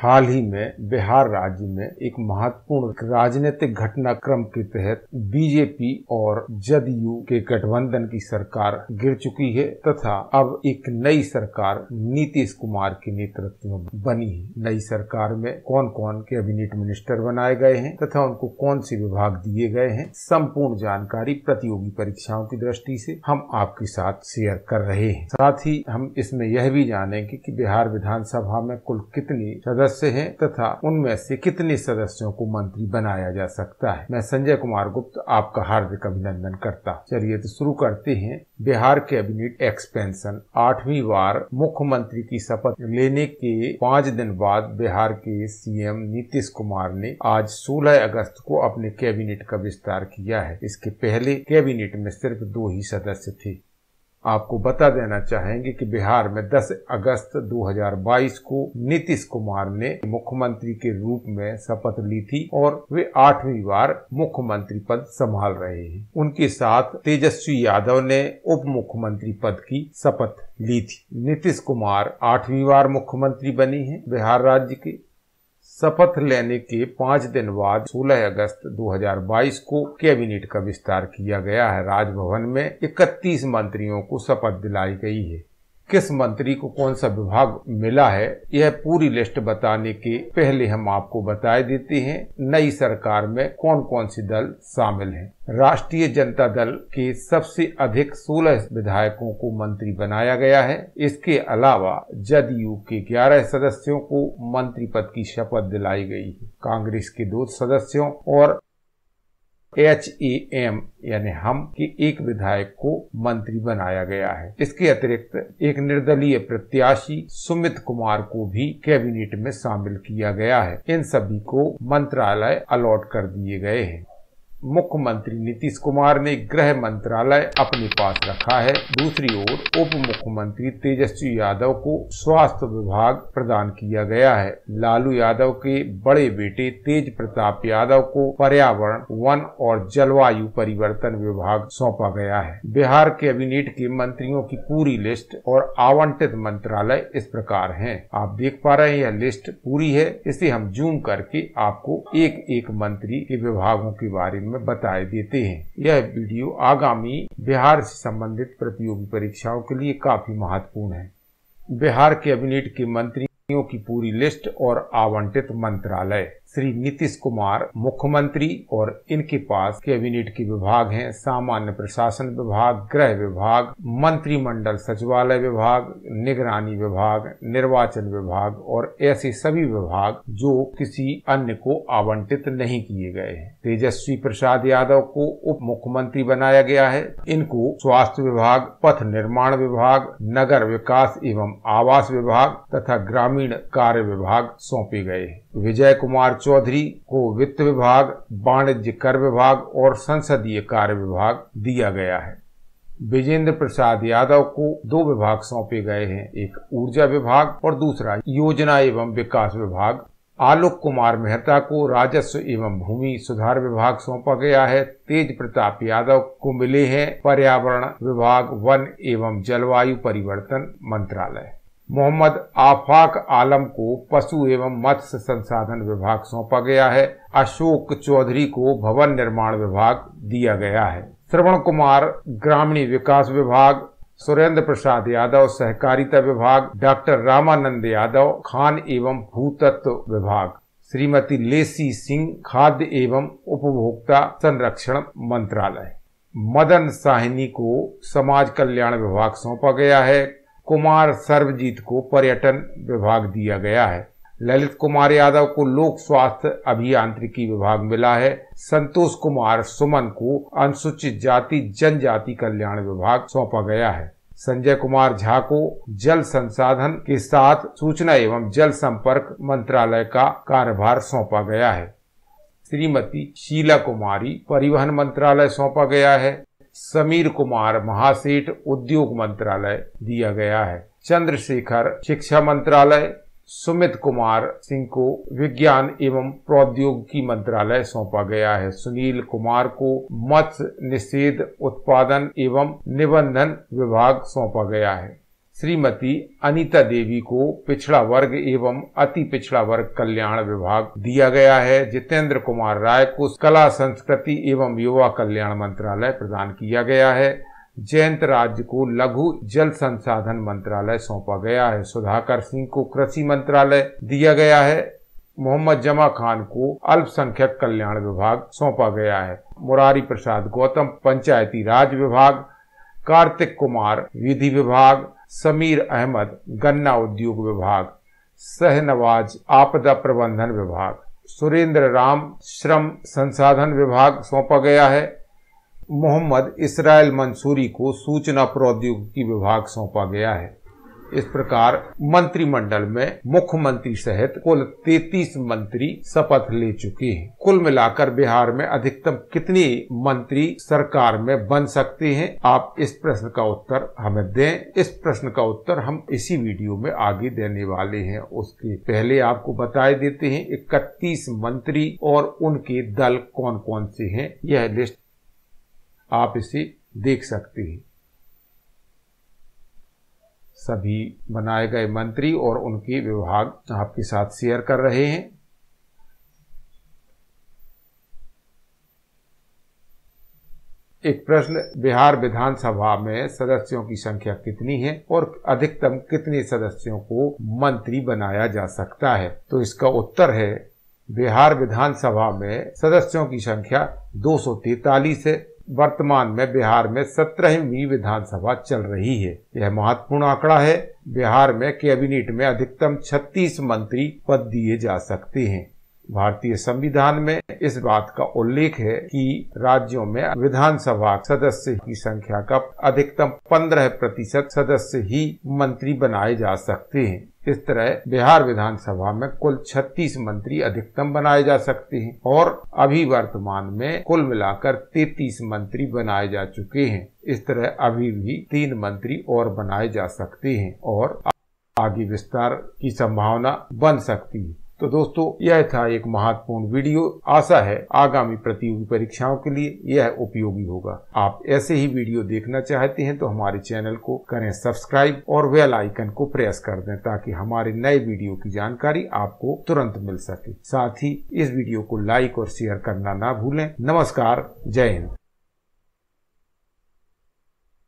हाल ही में बिहार राज्य में एक महत्वपूर्ण राजनीतिक घटनाक्रम के तहत बीजेपी और जदयू के गठबंधन की सरकार गिर चुकी है तथा अब एक नई सरकार नीतीश कुमार के नेतृत्व में बनी है नई सरकार में कौन कौन कैबिनेट मिनिस्टर बनाए गए हैं तथा उनको कौन से विभाग दिए गए हैं संपूर्ण जानकारी प्रतियोगी परीक्षाओं की दृष्टि से हम आपके साथ शेयर कर रहे हैं साथ ही हम इसमें यह भी जानेंगे कि बिहार विधानसभा में कुल कितनी सदस्य सदस्य हैं तथा उनमें से कितने सदस्यों को मंत्री बनाया जा सकता है मैं संजय कुमार गुप्त आपका हार्दिक अभिनंदन करता चलिए तो शुरू करते हैं बिहार कैबिनेट एक्सपेंशन आठवीं बार मुख्यमंत्री की शपथ लेने के पाँच दिन बाद बिहार के सीएम नीतीश कुमार ने आज 16 अगस्त को अपने कैबिनेट का विस्तार किया है इसके पहले कैबिनेट में सिर्फ दो ही सदस्य थे आपको बता देना चाहेंगे कि बिहार में 10 अगस्त 2022 को नीतीश कुमार ने मुख्यमंत्री के रूप में शपथ ली थी और वे आठवीं बार मुख्यमंत्री पद संभाल रहे हैं उनके साथ तेजस्वी यादव ने उप मुख्यमंत्री पद की शपथ ली थी नीतीश कुमार आठवीं बार मुख्यमंत्री बनी है बिहार राज्य के शपथ लेने के पाँच दिन बाद 16 अगस्त 2022 को कैबिनेट का विस्तार किया गया है राजभवन में 31 मंत्रियों को शपथ दिलाई गई है किस मंत्री को कौन सा विभाग मिला है यह पूरी लिस्ट बताने के पहले हम आपको बताए देते हैं नई सरकार में कौन कौन से दल शामिल हैं। राष्ट्रीय जनता दल के सबसे अधिक 16 विधायकों को मंत्री बनाया गया है इसके अलावा जदयू के 11 सदस्यों को मंत्री पद की शपथ दिलाई गई है कांग्रेस के दो सदस्यों और एच ई एम यानी हम की एक विधायक को मंत्री बनाया गया है इसके अतिरिक्त एक निर्दलीय प्रत्याशी सुमित कुमार को भी कैबिनेट में शामिल किया गया है इन सभी को मंत्रालय अलॉट कर दिए गए हैं मुख्यमंत्री नीतीश कुमार ने गृह मंत्रालय अपने पास रखा है दूसरी ओर उप मुख्यमंत्री तेजस्वी यादव को स्वास्थ्य विभाग प्रदान किया गया है लालू यादव के बड़े बेटे तेज प्रताप यादव को पर्यावरण वन और जलवायु परिवर्तन विभाग सौंपा गया है बिहार कैबिनेट के मंत्रियों की पूरी लिस्ट और आवंटित मंत्रालय इस प्रकार है आप देख पा रहे हैं यह लिस्ट पूरी है इसे हम जूम करके आपको एक एक मंत्री के विभागों के बारे में में बताए देते हैं यह वीडियो आगामी बिहार से संबंधित प्रतियोगी परीक्षाओं के लिए काफी महत्वपूर्ण है बिहार कैबिनेट के, के मंत्रियों की पूरी लिस्ट और आवंटित मंत्रालय श्री नीतीश कुमार मुख्यमंत्री और इनके पास कैबिनेट के विभाग हैं सामान्य प्रशासन विभाग गृह विभाग मंत्रिमंडल सचिवालय विभाग निगरानी विभाग निर्वाचन विभाग और ऐसे सभी विभाग जो किसी अन्य को आवंटित नहीं किए गए हैं तेजस्वी प्रसाद यादव को उप मुख्यमंत्री बनाया गया है इनको स्वास्थ्य विभाग पथ निर्माण विभाग नगर विकास एवं आवास विभाग तथा ग्रामीण कार्य विभाग सौंपे गए विजय कुमार चौधरी को वित्त विभाग वाणिज्य कर विभाग और संसदीय कार्य विभाग दिया गया है विजेंद्र प्रसाद यादव को दो विभाग सौंपे गए हैं एक ऊर्जा विभाग और दूसरा योजना एवं विकास विभाग आलोक कुमार मेहता को राजस्व एवं भूमि सुधार विभाग सौंपा गया है तेज प्रताप यादव को मिले हैं पर्यावरण विभाग वन एवं जलवायु परिवर्तन मंत्रालय मोहम्मद आफाक आलम को पशु एवं मत्स्य संसाधन विभाग सौंपा गया है अशोक चौधरी को भवन निर्माण विभाग दिया गया है श्रवण कुमार ग्रामीण विकास विभाग सुरेंद्र प्रसाद यादव सहकारिता विभाग डॉक्टर रामानंद यादव खान एवं भूतत्व विभाग श्रीमती लेसी सिंह खाद्य एवं उपभोक्ता संरक्षण मंत्रालय मदन साहिनी को समाज कल्याण विभाग सौंपा गया है कुमार सर्वजीत को पर्यटन विभाग दिया गया है ललित कुमार यादव को लोक स्वास्थ्य अभियांत्रिकी विभाग मिला है संतोष कुमार सुमन को अनुसूचित जाति जनजाति कल्याण विभाग सौंपा गया है संजय कुमार झा को जल संसाधन के साथ सूचना एवं जल संपर्क मंत्रालय का कार्यभार सौंपा गया है श्रीमती शीला कुमारी परिवहन मंत्रालय सौंपा गया है समीर कुमार महासेठ उद्योग मंत्रालय दिया गया है चंद्रशेखर शिक्षा मंत्रालय सुमित कुमार सिंह को विज्ञान एवं प्रौद्योगिकी मंत्रालय सौंपा गया है सुनील कुमार को मत्स्य निषेध उत्पादन एवं निबंधन विभाग सौंपा गया है श्रीमती अनीता देवी को पिछड़ा वर्ग एवं अति पिछड़ा वर्ग कल्याण विभाग दिया गया है जितेंद्र कुमार राय को कला संस्कृति एवं युवा कल्याण मंत्रालय प्रदान किया गया है जयंत राज्य को लघु जल संसाधन मंत्रालय सौंपा गया है सुधाकर सिंह को कृषि मंत्रालय दिया गया है मोहम्मद जमा खान को अल्पसंख्यक कल्याण विभाग सौंपा गया है मुरारी प्रसाद गौतम पंचायती राज विभाग कार्तिक कुमार विधि विभाग समीर अहमद गन्ना उद्योग विभाग सहनवाज आपदा प्रबंधन विभाग सुरेंद्र राम श्रम संसाधन विभाग सौंपा गया है मोहम्मद इसराइल मंसूरी को सूचना प्रौद्योगिकी विभाग सौंपा गया है इस प्रकार मंत्रिमंडल में मुख्यमंत्री सहित कुल 33 मंत्री शपथ ले चुके हैं कुल मिलाकर बिहार में अधिकतम कितने मंत्री सरकार में बन सकते हैं आप इस प्रश्न का उत्तर हमें दें इस प्रश्न का उत्तर हम इसी वीडियो में आगे देने वाले हैं उसके पहले आपको बताए देते हैं इकतीस मंत्री और उनके दल कौन कौन से हैं यह लिस्ट आप इसे देख सकते हैं सभी बनाए गए मंत्री और उनके विभाग आपके साथ शेयर कर रहे हैं एक प्रश्न बिहार विधानसभा में सदस्यों की संख्या कितनी है और अधिकतम कितने सदस्यों को मंत्री बनाया जा सकता है तो इसका उत्तर है बिहार विधानसभा में सदस्यों की संख्या दो है वर्तमान में बिहार में सत्रहवीं विधानसभा चल रही है यह महत्वपूर्ण आंकड़ा है बिहार में कैबिनेट में अधिकतम 36 मंत्री पद दिए जा सकते हैं भारतीय संविधान में इस बात का उल्लेख है कि राज्यों में विधानसभा सदस्य की संख्या का अधिकतम 15 प्रतिशत सदस्य ही मंत्री बनाए जा सकते हैं इस तरह बिहार विधानसभा में कुल 36 मंत्री अधिकतम बनाए जा सकते हैं और अभी वर्तमान में कुल मिलाकर 33 मंत्री बनाए जा चुके हैं इस तरह अभी भी तीन मंत्री और बनाए जा सकते हैं और आगे विस्तार की संभावना बन सकती है तो दोस्तों यह था एक महत्वपूर्ण वीडियो आशा है आगामी प्रतियोगी परीक्षाओं के लिए यह उपयोगी होगा आप ऐसे ही वीडियो देखना चाहते हैं तो हमारे चैनल को करें सब्सक्राइब और वेल आइकन को प्रेस कर दें ताकि हमारे नए वीडियो की जानकारी आपको तुरंत मिल सके साथ ही इस वीडियो को लाइक और शेयर करना ना भूलें नमस्कार जय हिंद